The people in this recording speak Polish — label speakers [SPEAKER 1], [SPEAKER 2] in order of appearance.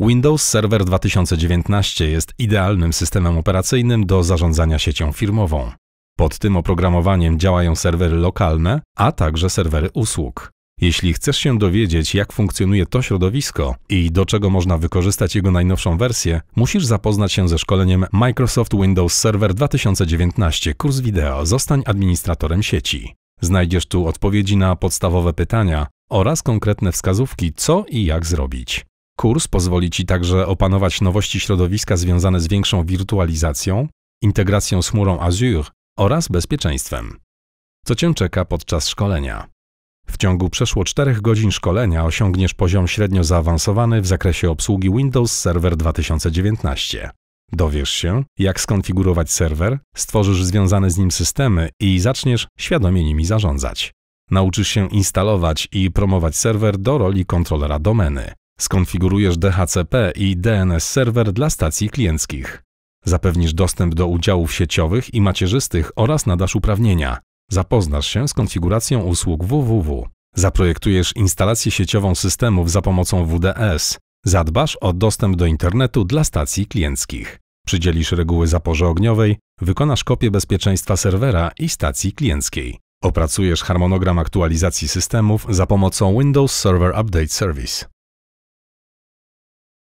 [SPEAKER 1] Windows Server 2019 jest idealnym systemem operacyjnym do zarządzania siecią firmową. Pod tym oprogramowaniem działają serwery lokalne, a także serwery usług. Jeśli chcesz się dowiedzieć, jak funkcjonuje to środowisko i do czego można wykorzystać jego najnowszą wersję, musisz zapoznać się ze szkoleniem Microsoft Windows Server 2019 kurs wideo Zostań administratorem sieci. Znajdziesz tu odpowiedzi na podstawowe pytania oraz konkretne wskazówki, co i jak zrobić. Kurs pozwoli Ci także opanować nowości środowiska związane z większą wirtualizacją, integracją z chmurą Azure oraz bezpieczeństwem. Co Cię czeka podczas szkolenia? W ciągu przeszło 4 godzin szkolenia osiągniesz poziom średnio zaawansowany w zakresie obsługi Windows Server 2019. Dowiesz się, jak skonfigurować serwer, stworzysz związane z nim systemy i zaczniesz świadomie nimi zarządzać. Nauczysz się instalować i promować serwer do roli kontrolera domeny. Skonfigurujesz DHCP i DNS serwer dla stacji klienckich. Zapewnisz dostęp do udziałów sieciowych i macierzystych oraz nadasz uprawnienia. Zapoznasz się z konfiguracją usług www. Zaprojektujesz instalację sieciową systemów za pomocą WDS. Zadbasz o dostęp do internetu dla stacji klienckich. Przydzielisz reguły zaporze ogniowej, wykonasz kopię bezpieczeństwa serwera i stacji klienckiej. Opracujesz harmonogram aktualizacji systemów za pomocą Windows Server Update Service.